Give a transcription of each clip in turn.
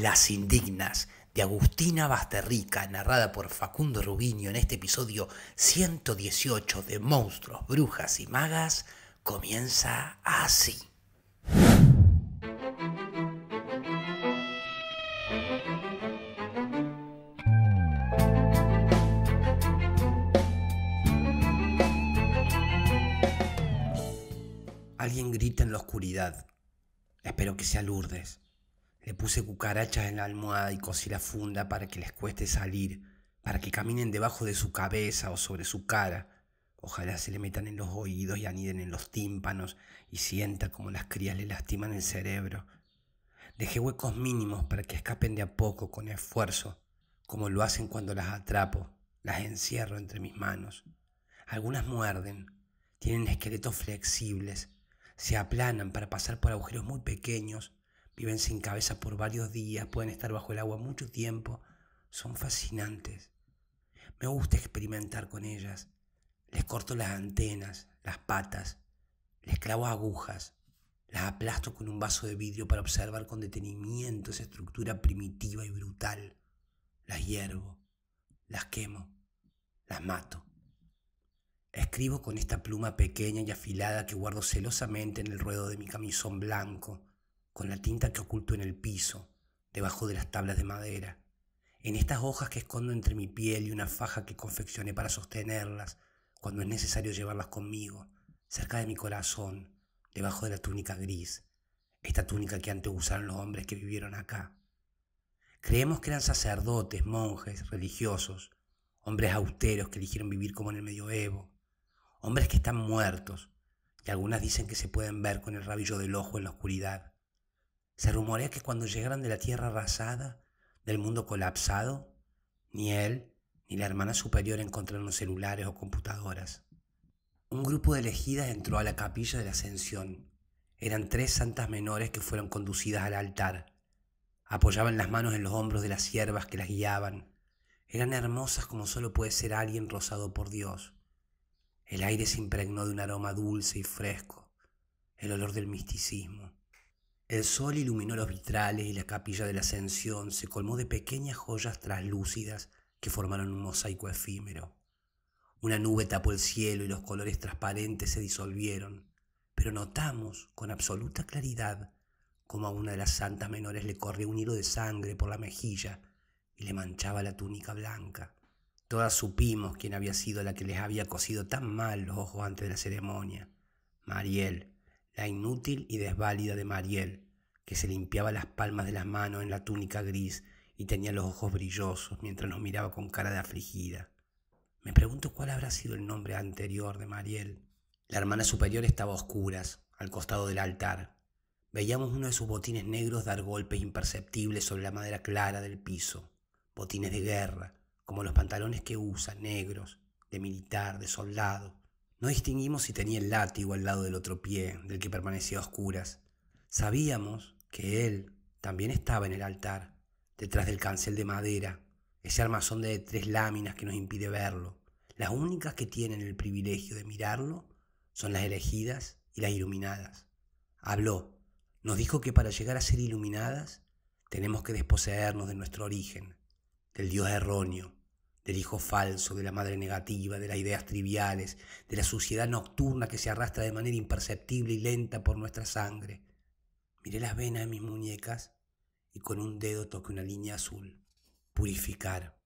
Las Indignas de Agustina Basterrica, narrada por Facundo Rubiño en este episodio 118 de Monstruos, Brujas y Magas, comienza así. Alguien grita en la oscuridad. Espero que sea Lourdes. Le puse cucarachas en la almohada y cosí la funda para que les cueste salir, para que caminen debajo de su cabeza o sobre su cara. Ojalá se le metan en los oídos y aniden en los tímpanos y sienta como las crías le lastiman el cerebro. Dejé huecos mínimos para que escapen de a poco con esfuerzo, como lo hacen cuando las atrapo, las encierro entre mis manos. Algunas muerden, tienen esqueletos flexibles, se aplanan para pasar por agujeros muy pequeños viven sin cabeza por varios días, pueden estar bajo el agua mucho tiempo, son fascinantes. Me gusta experimentar con ellas. Les corto las antenas, las patas, les clavo agujas, las aplasto con un vaso de vidrio para observar con detenimiento esa estructura primitiva y brutal. Las hiervo, las quemo, las mato. Escribo con esta pluma pequeña y afilada que guardo celosamente en el ruedo de mi camisón blanco con la tinta que oculto en el piso, debajo de las tablas de madera, en estas hojas que escondo entre mi piel y una faja que confeccioné para sostenerlas cuando es necesario llevarlas conmigo, cerca de mi corazón, debajo de la túnica gris, esta túnica que antes usaron los hombres que vivieron acá. Creemos que eran sacerdotes, monjes, religiosos, hombres austeros que eligieron vivir como en el medioevo, hombres que están muertos, y algunas dicen que se pueden ver con el rabillo del ojo en la oscuridad, se rumorea que cuando llegaran de la tierra arrasada, del mundo colapsado, ni él ni la hermana superior encontraron celulares o computadoras. Un grupo de elegidas entró a la capilla de la Ascensión. Eran tres santas menores que fueron conducidas al altar. Apoyaban las manos en los hombros de las siervas que las guiaban. Eran hermosas como solo puede ser alguien rosado por Dios. El aire se impregnó de un aroma dulce y fresco, el olor del misticismo. El sol iluminó los vitrales y la capilla de la ascensión se colmó de pequeñas joyas translúcidas que formaron un mosaico efímero. Una nube tapó el cielo y los colores transparentes se disolvieron, pero notamos con absoluta claridad cómo a una de las santas menores le corría un hilo de sangre por la mejilla y le manchaba la túnica blanca. Todas supimos quién había sido la que les había cosido tan mal los ojos antes de la ceremonia. Mariel, la inútil y desválida de Mariel, que se limpiaba las palmas de las manos en la túnica gris y tenía los ojos brillosos mientras nos miraba con cara de afligida. Me pregunto cuál habrá sido el nombre anterior de Mariel. La hermana superior estaba a oscuras, al costado del altar. Veíamos uno de sus botines negros dar golpes imperceptibles sobre la madera clara del piso. Botines de guerra, como los pantalones que usa, negros, de militar, de soldado. No distinguimos si tenía el látigo al lado del otro pie, del que permanecía a oscuras. Sabíamos que él también estaba en el altar, detrás del cancel de madera, ese armazón de tres láminas que nos impide verlo. Las únicas que tienen el privilegio de mirarlo son las elegidas y las iluminadas. Habló, nos dijo que para llegar a ser iluminadas tenemos que desposeernos de nuestro origen, del Dios erróneo, del hijo falso, de la madre negativa, de las ideas triviales, de la suciedad nocturna que se arrastra de manera imperceptible y lenta por nuestra sangre. Miré las venas de mis muñecas y con un dedo toqué una línea azul. Purificar.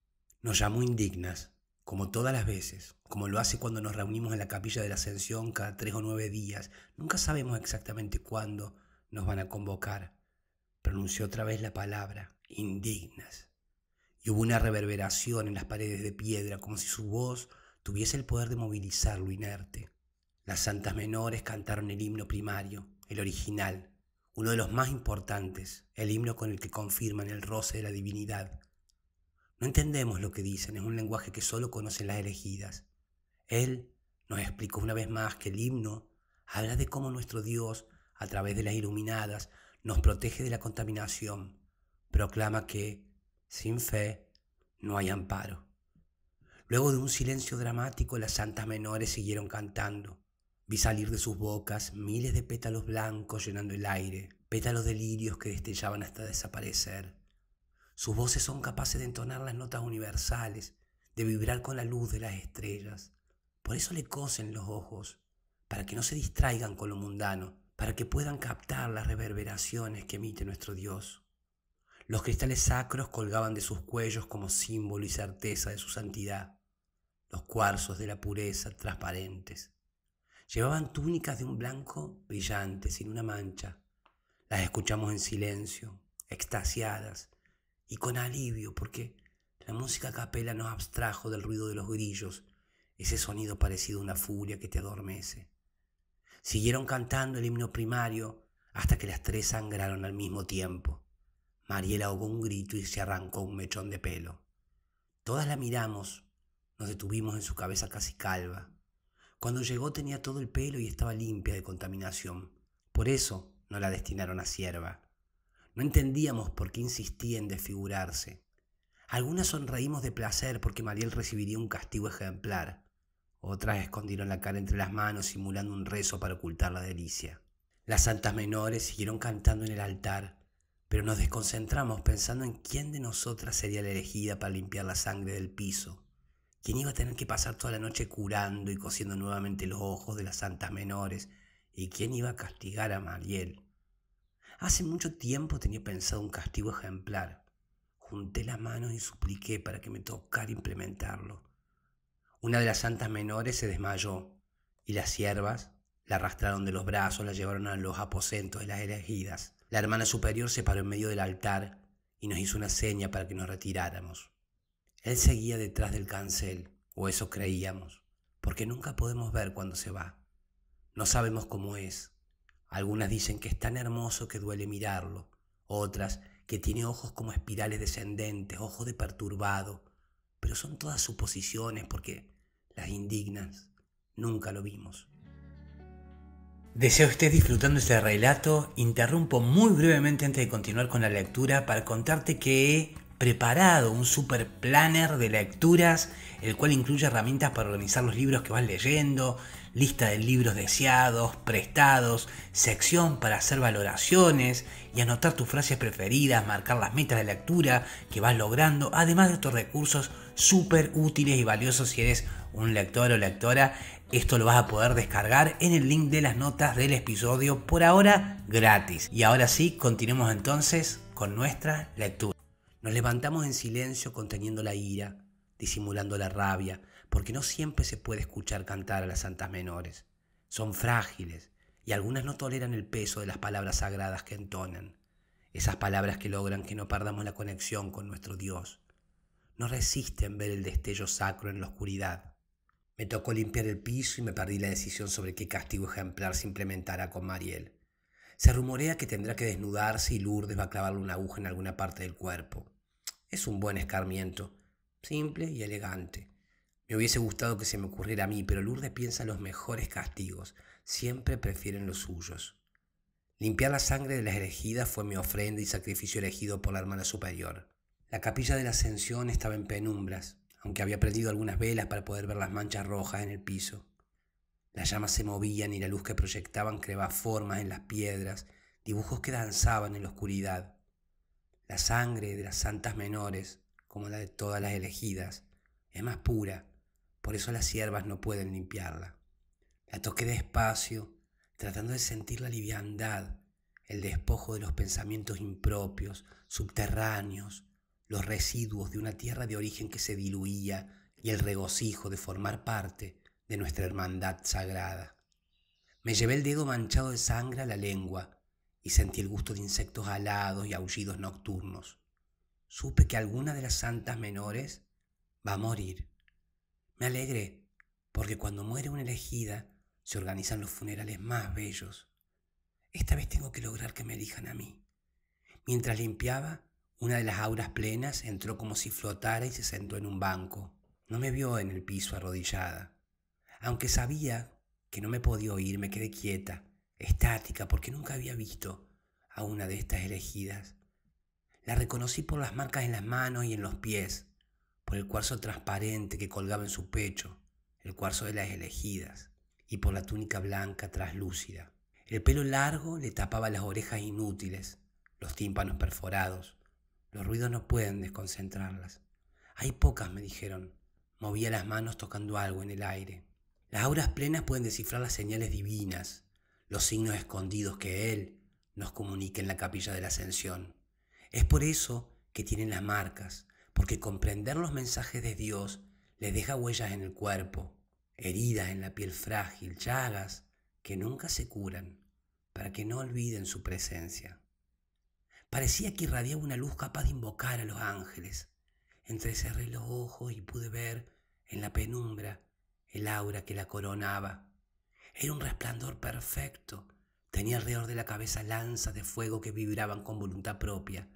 Nos llamó indignas, como todas las veces, como lo hace cuando nos reunimos en la capilla de la ascensión cada tres o nueve días. Nunca sabemos exactamente cuándo nos van a convocar. Pronunció otra vez la palabra, indignas y hubo una reverberación en las paredes de piedra, como si su voz tuviese el poder de movilizar lo inerte. Las santas menores cantaron el himno primario, el original, uno de los más importantes, el himno con el que confirman el roce de la divinidad. No entendemos lo que dicen, es un lenguaje que solo conocen las elegidas. Él nos explicó una vez más que el himno habla de cómo nuestro Dios, a través de las iluminadas, nos protege de la contaminación. Proclama que sin fe no hay amparo. Luego de un silencio dramático, las santas menores siguieron cantando. Vi salir de sus bocas miles de pétalos blancos llenando el aire, pétalos de lirios que destellaban hasta desaparecer. Sus voces son capaces de entonar las notas universales, de vibrar con la luz de las estrellas. Por eso le cosen los ojos, para que no se distraigan con lo mundano, para que puedan captar las reverberaciones que emite nuestro Dios. Los cristales sacros colgaban de sus cuellos como símbolo y certeza de su santidad. Los cuarzos de la pureza, transparentes. Llevaban túnicas de un blanco brillante, sin una mancha. Las escuchamos en silencio, extasiadas y con alivio, porque la música capela nos abstrajo del ruido de los grillos, ese sonido parecido a una furia que te adormece. Siguieron cantando el himno primario hasta que las tres sangraron al mismo tiempo. Mariel ahogó un grito y se arrancó un mechón de pelo. Todas la miramos, nos detuvimos en su cabeza casi calva. Cuando llegó tenía todo el pelo y estaba limpia de contaminación. Por eso no la destinaron a sierva. No entendíamos por qué insistía en desfigurarse. Algunas sonreímos de placer porque Mariel recibiría un castigo ejemplar. Otras escondieron la cara entre las manos simulando un rezo para ocultar la delicia. Las santas menores siguieron cantando en el altar pero nos desconcentramos pensando en quién de nosotras sería la elegida para limpiar la sangre del piso, quién iba a tener que pasar toda la noche curando y cosiendo nuevamente los ojos de las santas menores, y quién iba a castigar a Mariel. Hace mucho tiempo tenía pensado un castigo ejemplar. Junté las manos y supliqué para que me tocara implementarlo. Una de las santas menores se desmayó, y las siervas la arrastraron de los brazos, la llevaron a los aposentos de las elegidas. La hermana superior se paró en medio del altar y nos hizo una seña para que nos retiráramos. Él seguía detrás del cancel, o eso creíamos, porque nunca podemos ver cuando se va. No sabemos cómo es. Algunas dicen que es tan hermoso que duele mirarlo, otras que tiene ojos como espirales descendentes, ojos de perturbado, pero son todas suposiciones porque las indignas nunca lo vimos. Deseo que estés disfrutando este relato. Interrumpo muy brevemente antes de continuar con la lectura para contarte que he preparado un super planner de lecturas, el cual incluye herramientas para organizar los libros que vas leyendo, lista de libros deseados, prestados, sección para hacer valoraciones y anotar tus frases preferidas, marcar las metas de lectura que vas logrando, además de estos recursos súper útiles y valiosos si eres un lector o lectora esto lo vas a poder descargar en el link de las notas del episodio, por ahora gratis. Y ahora sí, continuemos entonces con nuestra lectura. Nos levantamos en silencio conteniendo la ira, disimulando la rabia, porque no siempre se puede escuchar cantar a las santas menores. Son frágiles y algunas no toleran el peso de las palabras sagradas que entonan, esas palabras que logran que no perdamos la conexión con nuestro Dios. No resisten ver el destello sacro en la oscuridad me tocó limpiar el piso y me perdí la decisión sobre qué castigo ejemplar se implementará con Mariel. Se rumorea que tendrá que desnudarse y Lourdes va a clavarle una aguja en alguna parte del cuerpo. Es un buen escarmiento, simple y elegante. Me hubiese gustado que se me ocurriera a mí, pero Lourdes piensa en los mejores castigos, siempre prefieren los suyos. Limpiar la sangre de las elegidas fue mi ofrenda y sacrificio elegido por la hermana superior. La capilla de la ascensión estaba en penumbras aunque había perdido algunas velas para poder ver las manchas rojas en el piso. Las llamas se movían y la luz que proyectaban creaba formas en las piedras, dibujos que danzaban en la oscuridad. La sangre de las santas menores, como la de todas las elegidas, es más pura, por eso las siervas no pueden limpiarla. La toqué despacio, tratando de sentir la liviandad, el despojo de los pensamientos impropios, subterráneos, los residuos de una tierra de origen que se diluía y el regocijo de formar parte de nuestra hermandad sagrada. Me llevé el dedo manchado de sangre a la lengua y sentí el gusto de insectos alados y aullidos nocturnos. Supe que alguna de las santas menores va a morir. Me alegré, porque cuando muere una elegida se organizan los funerales más bellos. Esta vez tengo que lograr que me elijan a mí. Mientras limpiaba, una de las auras plenas entró como si flotara y se sentó en un banco. No me vio en el piso arrodillada. Aunque sabía que no me podía oír, me quedé quieta, estática, porque nunca había visto a una de estas elegidas. La reconocí por las marcas en las manos y en los pies, por el cuarzo transparente que colgaba en su pecho, el cuarzo de las elegidas, y por la túnica blanca traslúcida. El pelo largo le tapaba las orejas inútiles, los tímpanos perforados, los ruidos no pueden desconcentrarlas. Hay pocas, me dijeron. Movía las manos tocando algo en el aire. Las auras plenas pueden descifrar las señales divinas, los signos escondidos que Él nos comunica en la capilla de la ascensión. Es por eso que tienen las marcas, porque comprender los mensajes de Dios les deja huellas en el cuerpo, heridas en la piel frágil, llagas que nunca se curan, para que no olviden su presencia. Parecía que irradiaba una luz capaz de invocar a los ángeles. cerré los ojos y pude ver, en la penumbra, el aura que la coronaba. Era un resplandor perfecto. Tenía alrededor de la cabeza lanzas de fuego que vibraban con voluntad propia.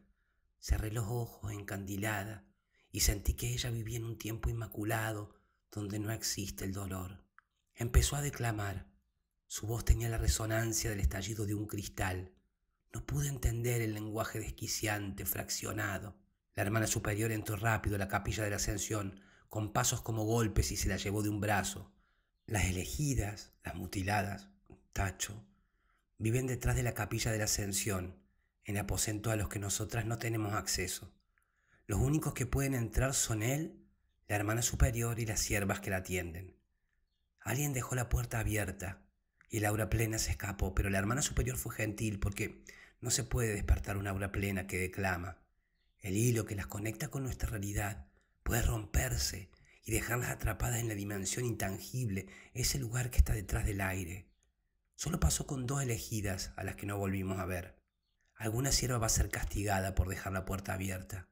Cerré los ojos encandilada y sentí que ella vivía en un tiempo inmaculado donde no existe el dolor. Empezó a declamar. Su voz tenía la resonancia del estallido de un cristal. No pude entender el lenguaje desquiciante, fraccionado. La hermana superior entró rápido a la capilla de la ascensión, con pasos como golpes y se la llevó de un brazo. Las elegidas, las mutiladas, Tacho, viven detrás de la capilla de la ascensión, en aposento a los que nosotras no tenemos acceso. Los únicos que pueden entrar son él, la hermana superior y las siervas que la atienden. Alguien dejó la puerta abierta y el aura plena se escapó, pero la hermana superior fue gentil porque no se puede despertar un aura plena que declama. El hilo que las conecta con nuestra realidad puede romperse y dejarlas atrapadas en la dimensión intangible, ese lugar que está detrás del aire. Solo pasó con dos elegidas a las que no volvimos a ver. Alguna sierva va a ser castigada por dejar la puerta abierta.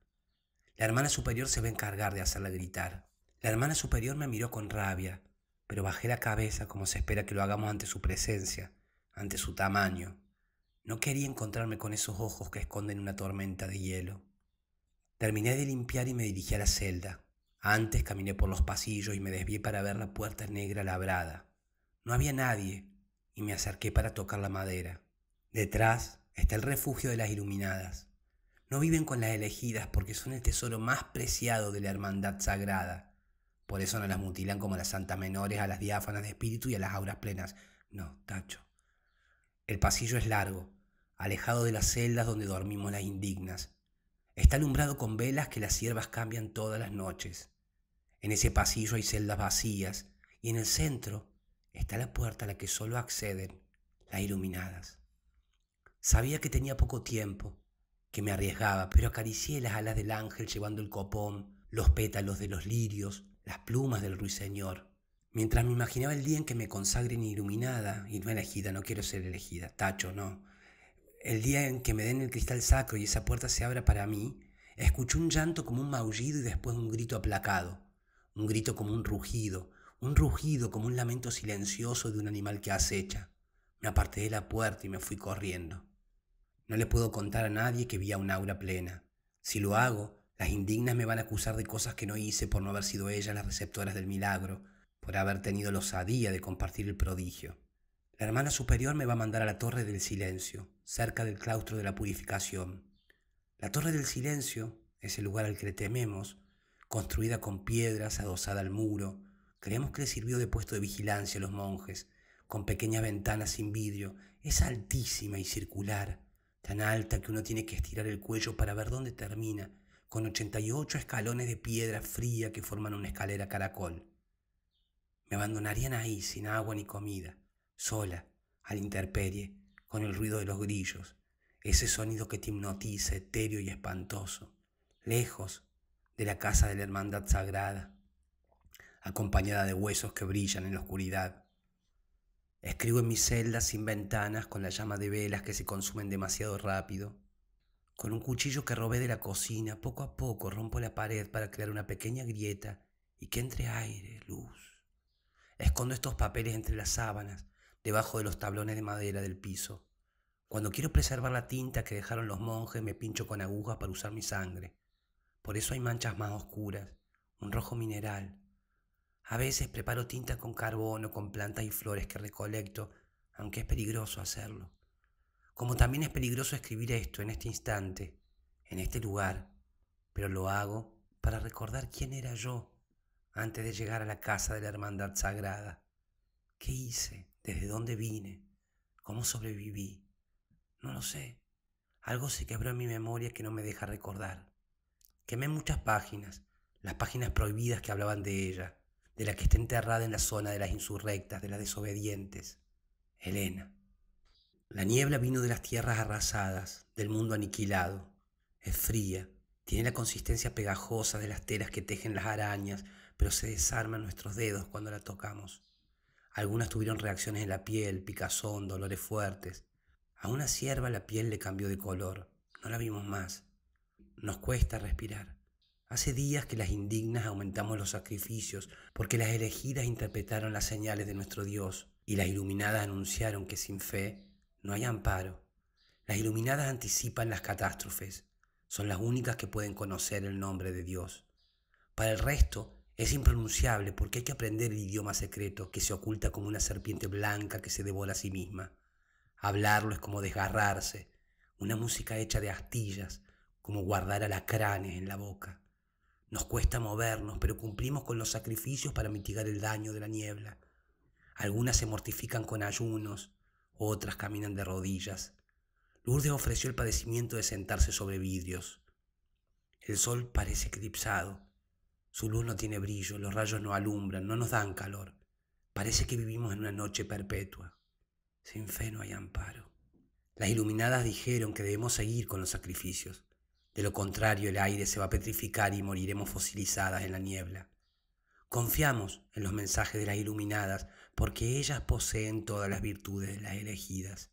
La hermana superior se va a encargar de hacerla gritar. La hermana superior me miró con rabia, pero bajé la cabeza como se espera que lo hagamos ante su presencia, ante su tamaño. No quería encontrarme con esos ojos que esconden una tormenta de hielo. Terminé de limpiar y me dirigí a la celda. Antes caminé por los pasillos y me desvié para ver la puerta negra labrada. No había nadie y me acerqué para tocar la madera. Detrás está el refugio de las iluminadas. No viven con las elegidas porque son el tesoro más preciado de la hermandad sagrada. Por eso no las mutilan como a las santas menores, a las diáfanas de espíritu y a las auras plenas. No, tacho. El pasillo es largo, alejado de las celdas donde dormimos las indignas. Está alumbrado con velas que las siervas cambian todas las noches. En ese pasillo hay celdas vacías y en el centro está la puerta a la que solo acceden las iluminadas. Sabía que tenía poco tiempo, que me arriesgaba, pero acaricié las alas del ángel llevando el copón, los pétalos de los lirios, las plumas del ruiseñor. Mientras me imaginaba el día en que me consagren iluminada y no elegida, no quiero ser elegida, tacho, no, el día en que me den el cristal sacro y esa puerta se abra para mí, escuché un llanto como un maullido y después un grito aplacado, un grito como un rugido, un rugido como un lamento silencioso de un animal que acecha. Me aparté de la puerta y me fui corriendo. No le puedo contar a nadie que vi a un aura plena. Si lo hago, las indignas me van a acusar de cosas que no hice por no haber sido ellas las receptoras del milagro, por haber tenido la osadía de compartir el prodigio. La hermana superior me va a mandar a la torre del silencio cerca del claustro de la purificación. La torre del silencio, es el lugar al que le tememos, construida con piedras adosada al muro, creemos que le sirvió de puesto de vigilancia a los monjes, con pequeñas ventanas sin vidrio, es altísima y circular, tan alta que uno tiene que estirar el cuello para ver dónde termina, con 88 escalones de piedra fría que forman una escalera caracol. Me abandonarían ahí sin agua ni comida, sola, al la con el ruido de los grillos, ese sonido que te hipnotiza, etéreo y espantoso, lejos de la casa de la hermandad sagrada, acompañada de huesos que brillan en la oscuridad. Escribo en mis celdas sin ventanas, con la llama de velas que se consumen demasiado rápido. Con un cuchillo que robé de la cocina, poco a poco rompo la pared para crear una pequeña grieta y que entre aire, luz. Escondo estos papeles entre las sábanas, debajo de los tablones de madera del piso. Cuando quiero preservar la tinta que dejaron los monjes, me pincho con agujas para usar mi sangre. Por eso hay manchas más oscuras, un rojo mineral. A veces preparo tinta con carbono, con plantas y flores que recolecto, aunque es peligroso hacerlo. Como también es peligroso escribir esto en este instante, en este lugar, pero lo hago para recordar quién era yo antes de llegar a la casa de la Hermandad Sagrada. ¿Qué hice? ¿Desde dónde vine? ¿Cómo sobreviví? No lo sé. Algo se quebró en mi memoria que no me deja recordar. Quemé muchas páginas, las páginas prohibidas que hablaban de ella, de la que está enterrada en la zona de las insurrectas, de las desobedientes. Elena. La niebla vino de las tierras arrasadas, del mundo aniquilado. Es fría, tiene la consistencia pegajosa de las telas que tejen las arañas, pero se desarman nuestros dedos cuando la tocamos. Algunas tuvieron reacciones en la piel, picazón, dolores fuertes, a una sierva la piel le cambió de color, no la vimos más. Nos cuesta respirar. Hace días que las indignas aumentamos los sacrificios porque las elegidas interpretaron las señales de nuestro Dios y las iluminadas anunciaron que sin fe no hay amparo. Las iluminadas anticipan las catástrofes, son las únicas que pueden conocer el nombre de Dios. Para el resto es impronunciable porque hay que aprender el idioma secreto que se oculta como una serpiente blanca que se devora a sí misma. Hablarlo es como desgarrarse, una música hecha de astillas, como guardar alacranes en la boca. Nos cuesta movernos, pero cumplimos con los sacrificios para mitigar el daño de la niebla. Algunas se mortifican con ayunos, otras caminan de rodillas. Lourdes ofreció el padecimiento de sentarse sobre vidrios. El sol parece eclipsado. Su luz no tiene brillo, los rayos no alumbran, no nos dan calor. Parece que vivimos en una noche perpetua. Sin fe no hay amparo. Las iluminadas dijeron que debemos seguir con los sacrificios. De lo contrario, el aire se va a petrificar y moriremos fosilizadas en la niebla. Confiamos en los mensajes de las iluminadas porque ellas poseen todas las virtudes de las elegidas.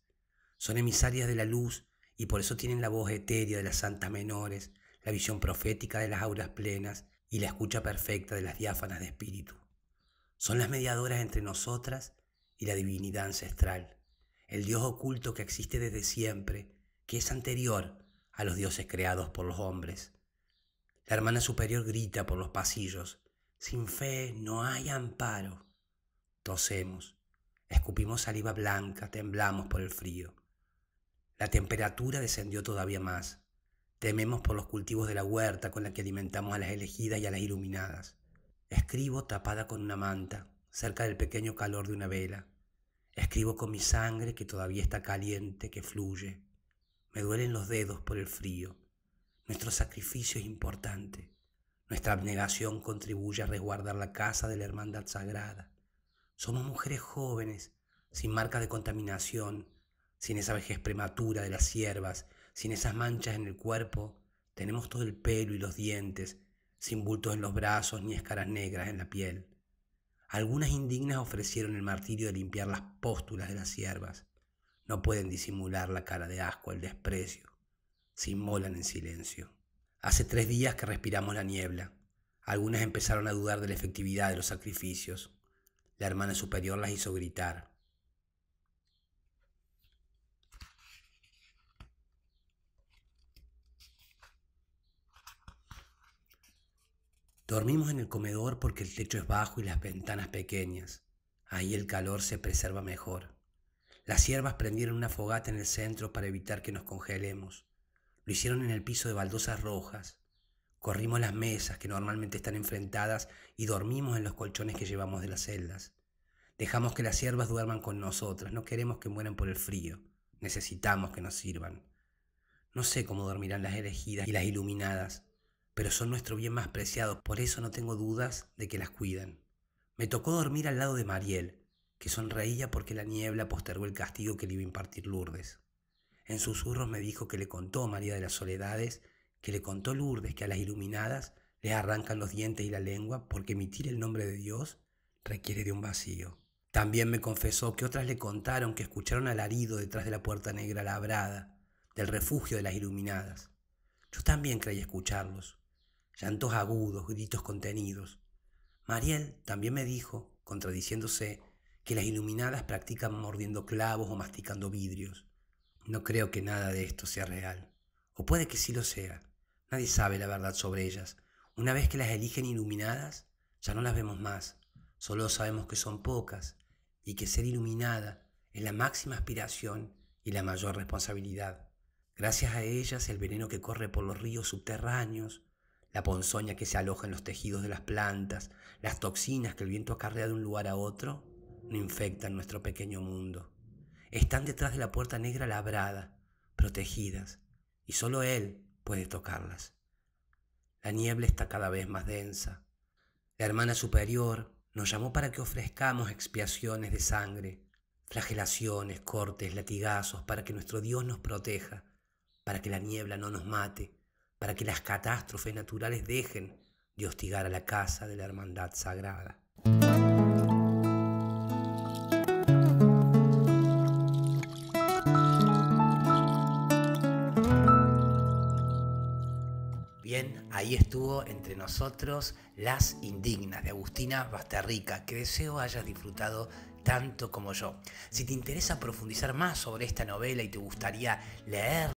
Son emisarias de la luz y por eso tienen la voz etérea de las santas menores, la visión profética de las auras plenas y la escucha perfecta de las diáfanas de espíritu. Son las mediadoras entre nosotras y la divinidad ancestral el Dios oculto que existe desde siempre, que es anterior a los dioses creados por los hombres. La hermana superior grita por los pasillos. Sin fe no hay amparo. Tosemos, escupimos saliva blanca, temblamos por el frío. La temperatura descendió todavía más. Tememos por los cultivos de la huerta con la que alimentamos a las elegidas y a las iluminadas. Escribo tapada con una manta, cerca del pequeño calor de una vela. Escribo con mi sangre que todavía está caliente, que fluye. Me duelen los dedos por el frío. Nuestro sacrificio es importante. Nuestra abnegación contribuye a resguardar la casa de la hermandad sagrada. Somos mujeres jóvenes, sin marca de contaminación, sin esa vejez prematura de las siervas, sin esas manchas en el cuerpo. Tenemos todo el pelo y los dientes, sin bultos en los brazos ni escaras negras en la piel. Algunas indignas ofrecieron el martirio de limpiar las póstulas de las siervas. No pueden disimular la cara de asco, el desprecio. Se inmolan en silencio. Hace tres días que respiramos la niebla. Algunas empezaron a dudar de la efectividad de los sacrificios. La hermana superior las hizo gritar. Dormimos en el comedor porque el techo es bajo y las ventanas pequeñas. Ahí el calor se preserva mejor. Las siervas prendieron una fogata en el centro para evitar que nos congelemos. Lo hicieron en el piso de baldosas rojas. Corrimos las mesas que normalmente están enfrentadas y dormimos en los colchones que llevamos de las celdas. Dejamos que las siervas duerman con nosotras, no queremos que mueran por el frío, necesitamos que nos sirvan. No sé cómo dormirán las elegidas y las iluminadas, pero son nuestro bien más preciado, por eso no tengo dudas de que las cuidan. Me tocó dormir al lado de Mariel, que sonreía porque la niebla postergó el castigo que le iba a impartir Lourdes. En susurros me dijo que le contó María de las Soledades, que le contó Lourdes que a las iluminadas les arrancan los dientes y la lengua porque emitir el nombre de Dios requiere de un vacío. También me confesó que otras le contaron que escucharon alarido detrás de la puerta negra labrada, del refugio de las iluminadas. Yo también creí escucharlos, llantos agudos, gritos contenidos. Mariel también me dijo, contradiciéndose, que las iluminadas practican mordiendo clavos o masticando vidrios. No creo que nada de esto sea real. O puede que sí lo sea. Nadie sabe la verdad sobre ellas. Una vez que las eligen iluminadas, ya no las vemos más. Solo sabemos que son pocas y que ser iluminada es la máxima aspiración y la mayor responsabilidad. Gracias a ellas el veneno que corre por los ríos subterráneos la ponzoña que se aloja en los tejidos de las plantas, las toxinas que el viento acarrea de un lugar a otro, no infectan nuestro pequeño mundo. Están detrás de la puerta negra labrada, protegidas, y solo él puede tocarlas. La niebla está cada vez más densa. La hermana superior nos llamó para que ofrezcamos expiaciones de sangre, flagelaciones, cortes, latigazos, para que nuestro Dios nos proteja, para que la niebla no nos mate, para que las catástrofes naturales dejen de hostigar a la casa de la hermandad sagrada. Bien, ahí estuvo entre nosotros Las Indignas de Agustina Basterrica, que deseo hayas disfrutado tanto como yo. Si te interesa profundizar más sobre esta novela y te gustaría leer